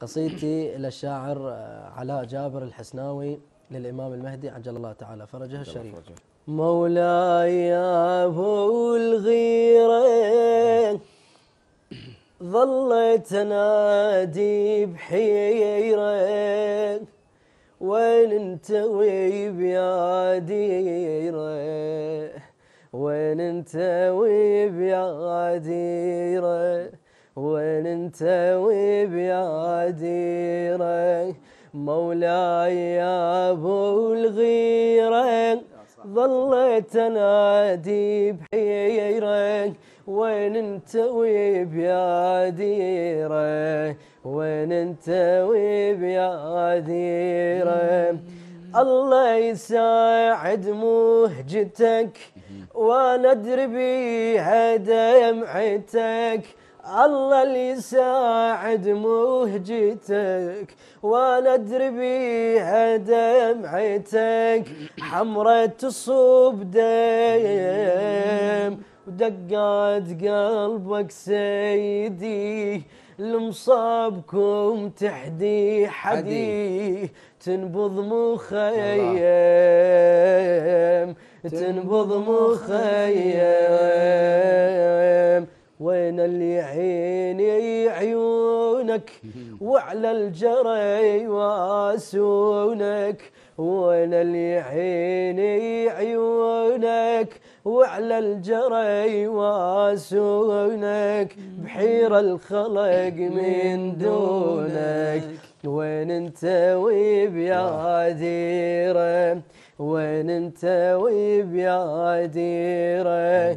قصيدتي للشاعر آه، علاء جابر الحسناوي للإمام المهدي عجل الله تعالى فرجه الشريف مولاي يا أبو الغيرة ظلت نادي بحيرة وين انت ويب يا ديرة وين انت ويب يا ديرة وين انت وبياديرك مولاي يا ابو الغيره ظلت انادي بحيرك وين انت وبياديرك وين انت وبياديرك الله يساعد مهجتك وانا ادري بيها دمعتك الله اللي يساعد مهجتك وانا ادري بيها دمعتك حمرة تصوب دايم ودقات قلبك سيدي المصابكم تحدي حدي تنبض مخيم تنبض مخيم عيونك وعلى الجري واسولك وانا اللي عيونك وعلى الجري واسونك بحير الخلق من دونك وين انت ويب يا ديره وين انت ويب يا ديره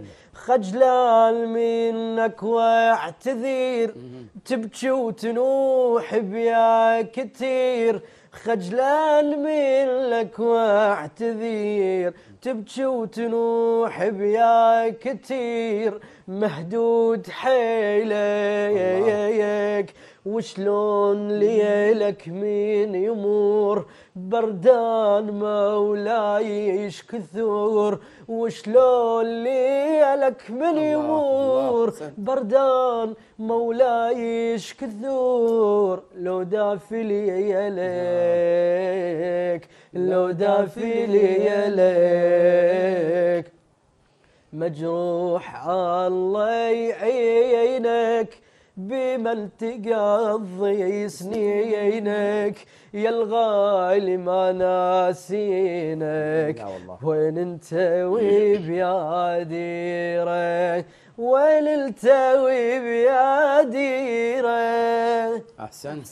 خجلان منك واعتذير تبكي وتنوح بيا كتير خجلان منك واعتذير تبكي وتنوح بيا كتير مهدود حيلك وشلون ليلك مين يمور بردان مولايش كثور وشلون ليلك من يمور بردان مولايش كثور لو دافي ليلك لو دافي ليلك مجروح الله يعينك بما تقضي سنينك يا الغالي ما ناسينك وين انت وبيا ديره وين انت وبيا ديره احسنت